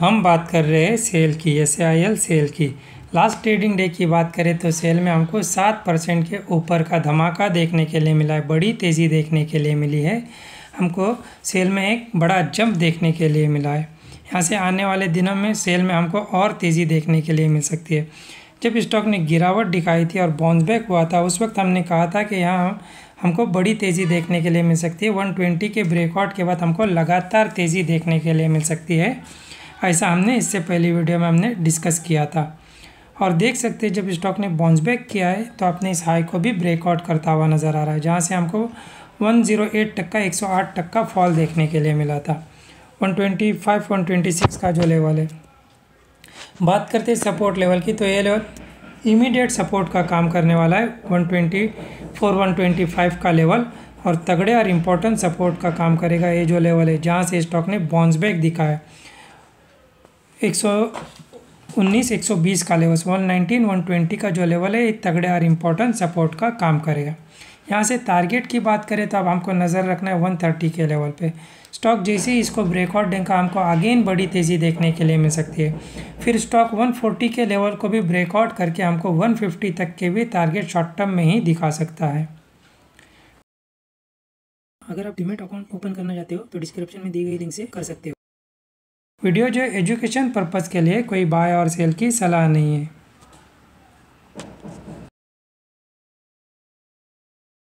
हम बात कर रहे हैं सेल की एस आई एल सेल की लास्ट ट्रेडिंग डे की बात करें तो सेल में हमको सात परसेंट के ऊपर का धमाका देखने के लिए मिला है बड़ी तेज़ी देखने के लिए मिली है हमको सेल में एक बड़ा जंप देखने के लिए मिला है यहाँ से आने वाले दिनों में सेल में हमको और तेज़ी देखने के लिए मिल सकती है जब स्टॉक ने गिरावट दिखाई थी और बाउंस बैक हुआ था उस वक्त हमने कहा था कि यहाँ हम हमको बड़ी तेज़ी देखने के लिए मिल सकती है 120 के ब्रेकआउट के बाद हमको लगातार तेज़ी देखने के लिए मिल सकती है ऐसा हमने इससे पहली वीडियो में हमने डिस्कस किया था और देख सकते हैं जब स्टॉक ने बाउंस बैक किया है तो आपने इस हाई को भी ब्रेकआउट करता हुआ नज़र आ रहा है जहाँ से हमको 108 तक का 108 तक का फॉल देखने के लिए मिला था 125 126 का जो लेवल है बात करते हैं सपोर्ट लेवल की तो ये लेवल इमीडिएट सपोर्ट का काम करने वाला है 124 125 का लेवल और तगड़े और इम्पोर्टेंट सपोर्ट का काम करेगा ये जो लेवल है जहाँ से स्टॉक ने बाउंस बैक दिखा है एक सौ उन्नीस एक सौ बीस का level one nineteen one twenty का जो लेवल है ये तगड़े और इम्पोर्टेंट सपोर्ट का काम करेगा यहाँ से टारगेट की बात करें तो अब हमको नज़र रखना है वन थर्टी के लेवल पे स्टॉक जैसे ही इसको ब्रेकआउट देंगे हमको अगेन बड़ी तेज़ी देखने के लिए मिल सकती है फिर स्टॉक 140 के लेवल को भी ब्रेकआउट करके हमको 150 तक के भी टारगेट शॉर्ट टर्म में ही दिखा सकता है अगर आप डिमेट अकाउंट ओपन करना चाहते हो तो डिस्क्रिप्शन में दी गई लिंक से कर सकते हो वीडियो जो एजुकेशन पर्पज़ के लिए कोई बाय और सेल की सलाह नहीं है